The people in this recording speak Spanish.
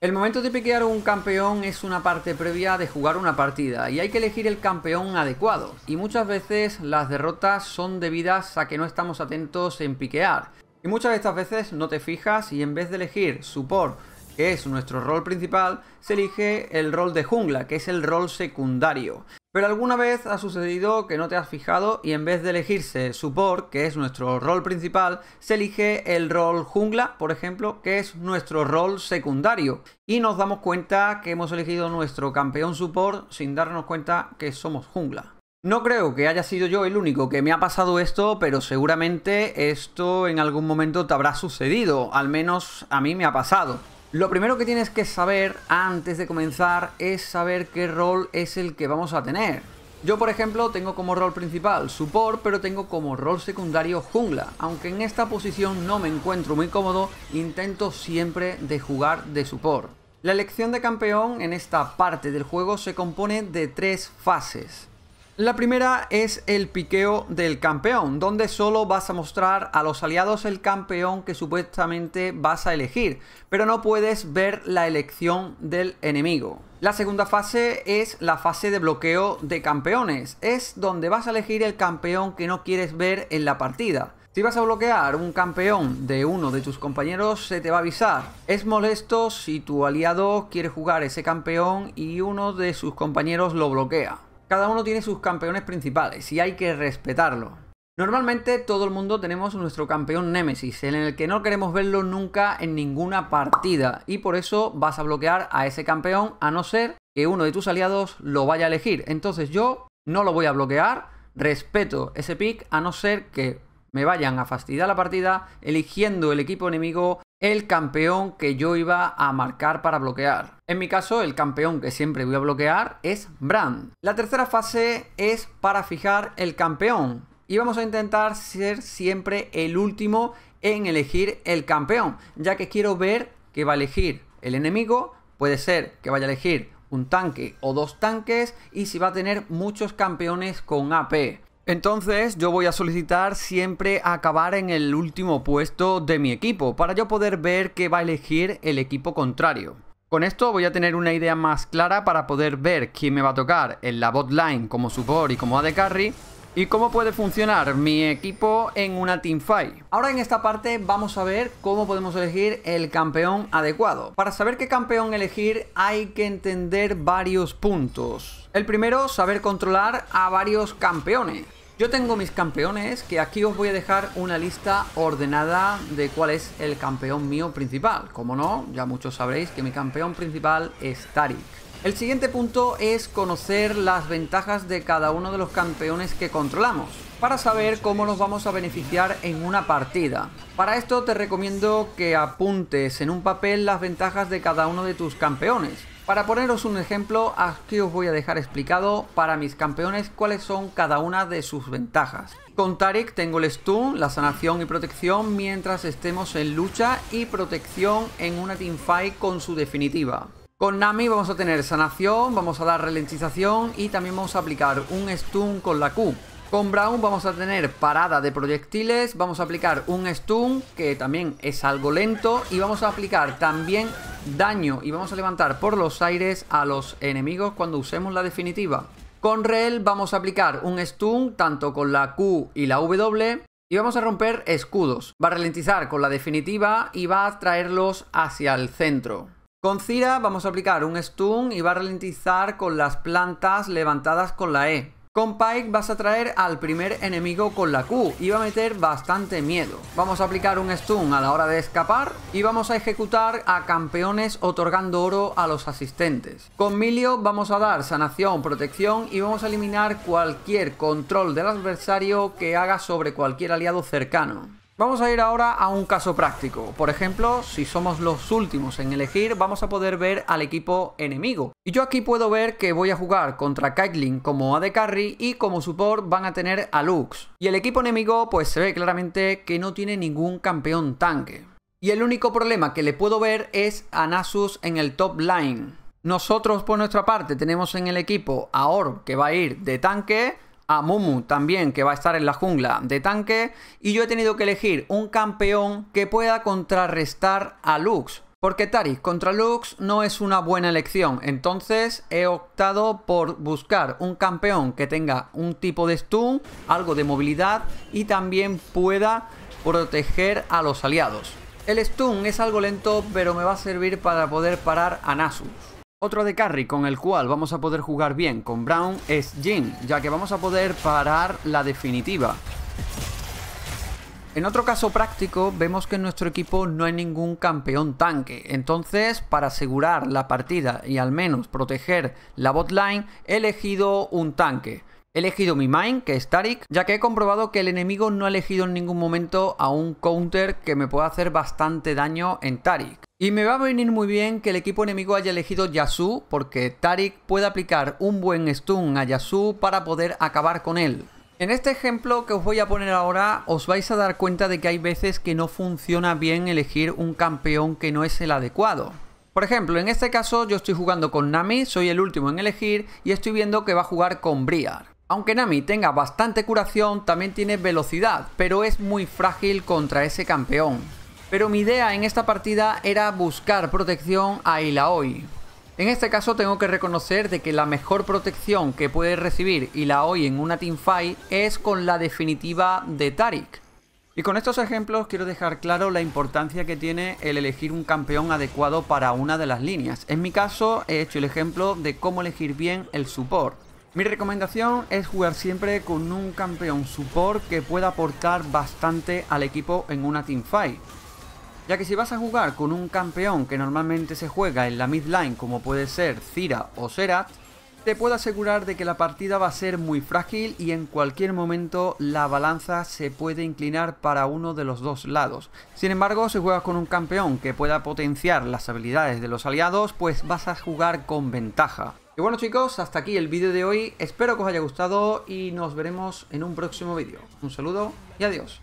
El momento de piquear un campeón es una parte previa de jugar una partida y hay que elegir el campeón adecuado y muchas veces las derrotas son debidas a que no estamos atentos en piquear y muchas de estas veces no te fijas y en vez de elegir support que es nuestro rol principal se elige el rol de jungla que es el rol secundario pero alguna vez ha sucedido que no te has fijado y en vez de elegirse support, que es nuestro rol principal, se elige el rol jungla, por ejemplo, que es nuestro rol secundario. Y nos damos cuenta que hemos elegido nuestro campeón support sin darnos cuenta que somos jungla. No creo que haya sido yo el único que me ha pasado esto, pero seguramente esto en algún momento te habrá sucedido, al menos a mí me ha pasado. Lo primero que tienes que saber antes de comenzar es saber qué rol es el que vamos a tener. Yo, por ejemplo, tengo como rol principal support, pero tengo como rol secundario jungla. Aunque en esta posición no me encuentro muy cómodo, intento siempre de jugar de support. La elección de campeón en esta parte del juego se compone de tres fases. La primera es el piqueo del campeón, donde solo vas a mostrar a los aliados el campeón que supuestamente vas a elegir, pero no puedes ver la elección del enemigo. La segunda fase es la fase de bloqueo de campeones, es donde vas a elegir el campeón que no quieres ver en la partida. Si vas a bloquear un campeón de uno de tus compañeros, se te va a avisar. Es molesto si tu aliado quiere jugar ese campeón y uno de sus compañeros lo bloquea. Cada uno tiene sus campeones principales y hay que respetarlo. Normalmente todo el mundo tenemos nuestro campeón Nemesis, en el que no queremos verlo nunca en ninguna partida y por eso vas a bloquear a ese campeón a no ser que uno de tus aliados lo vaya a elegir. Entonces yo no lo voy a bloquear, respeto ese pick a no ser que me vayan a fastidiar la partida eligiendo el equipo enemigo el campeón que yo iba a marcar para bloquear. En mi caso, el campeón que siempre voy a bloquear es Brand. La tercera fase es para fijar el campeón. Y vamos a intentar ser siempre el último en elegir el campeón, ya que quiero ver que va a elegir el enemigo. Puede ser que vaya a elegir un tanque o dos tanques y si va a tener muchos campeones con AP. Entonces yo voy a solicitar siempre acabar en el último puesto de mi equipo para yo poder ver qué va a elegir el equipo contrario. Con esto voy a tener una idea más clara para poder ver quién me va a tocar en la bot line como support y como AD carry y cómo puede funcionar mi equipo en una teamfight. Ahora en esta parte vamos a ver cómo podemos elegir el campeón adecuado. Para saber qué campeón elegir hay que entender varios puntos. El primero, saber controlar a varios campeones. Yo tengo mis campeones, que aquí os voy a dejar una lista ordenada de cuál es el campeón mío principal. Como no, ya muchos sabréis que mi campeón principal es Tarik. El siguiente punto es conocer las ventajas de cada uno de los campeones que controlamos, para saber cómo nos vamos a beneficiar en una partida. Para esto te recomiendo que apuntes en un papel las ventajas de cada uno de tus campeones, para poneros un ejemplo, aquí os voy a dejar explicado para mis campeones cuáles son cada una de sus ventajas. Con Tarik tengo el stun, la sanación y protección mientras estemos en lucha y protección en una teamfight con su definitiva. Con Nami vamos a tener sanación, vamos a dar ralentización y también vamos a aplicar un stun con la Q. Con Brown vamos a tener parada de proyectiles, vamos a aplicar un stun que también es algo lento y vamos a aplicar también daño y vamos a levantar por los aires a los enemigos cuando usemos la definitiva. Con rel vamos a aplicar un stun tanto con la Q y la W y vamos a romper escudos. Va a ralentizar con la definitiva y va a traerlos hacia el centro. Con Cira vamos a aplicar un stun y va a ralentizar con las plantas levantadas con la E. Con Pike vas a traer al primer enemigo con la Q y va a meter bastante miedo. Vamos a aplicar un stun a la hora de escapar y vamos a ejecutar a campeones otorgando oro a los asistentes. Con Milio vamos a dar sanación, protección y vamos a eliminar cualquier control del adversario que haga sobre cualquier aliado cercano. Vamos a ir ahora a un caso práctico. Por ejemplo, si somos los últimos en elegir, vamos a poder ver al equipo enemigo. Y yo aquí puedo ver que voy a jugar contra Caitlyn como AD Carry y como support van a tener a Lux. Y el equipo enemigo pues se ve claramente que no tiene ningún campeón tanque. Y el único problema que le puedo ver es a Nasus en el top line. Nosotros por nuestra parte tenemos en el equipo a Orb que va a ir de tanque a Mumu también, que va a estar en la jungla de tanque. Y yo he tenido que elegir un campeón que pueda contrarrestar a Lux. Porque Taric contra Lux no es una buena elección, entonces he optado por buscar un campeón que tenga un tipo de stun, algo de movilidad y también pueda proteger a los aliados. El stun es algo lento pero me va a servir para poder parar a Nasus. Otro de carry con el cual vamos a poder jugar bien con Brown es Jin, ya que vamos a poder parar la definitiva. En otro caso práctico, vemos que en nuestro equipo no hay ningún campeón tanque, entonces para asegurar la partida y al menos proteger la botline, he elegido un tanque. He elegido mi main, que es Tarik, ya que he comprobado que el enemigo no ha elegido en ningún momento a un counter que me pueda hacer bastante daño en Tarik. Y me va a venir muy bien que el equipo enemigo haya elegido Yasu, porque Tarik puede aplicar un buen stun a Yasu para poder acabar con él. En este ejemplo que os voy a poner ahora os vais a dar cuenta de que hay veces que no funciona bien elegir un campeón que no es el adecuado. Por ejemplo, en este caso yo estoy jugando con Nami, soy el último en elegir y estoy viendo que va a jugar con Briar. Aunque Nami tenga bastante curación, también tiene velocidad, pero es muy frágil contra ese campeón. Pero mi idea en esta partida era buscar protección a Ilaoi. En este caso tengo que reconocer de que la mejor protección que puede recibir Ilaoi en una teamfight es con la definitiva de Tarik. Y con estos ejemplos quiero dejar claro la importancia que tiene el elegir un campeón adecuado para una de las líneas. En mi caso he hecho el ejemplo de cómo elegir bien el support. Mi recomendación es jugar siempre con un campeón support que pueda aportar bastante al equipo en una teamfight. Ya que si vas a jugar con un campeón que normalmente se juega en la midline como puede ser Zira o Serat, te puedo asegurar de que la partida va a ser muy frágil y en cualquier momento la balanza se puede inclinar para uno de los dos lados. Sin embargo, si juegas con un campeón que pueda potenciar las habilidades de los aliados, pues vas a jugar con ventaja. Y bueno chicos, hasta aquí el vídeo de hoy. Espero que os haya gustado y nos veremos en un próximo vídeo. Un saludo y adiós.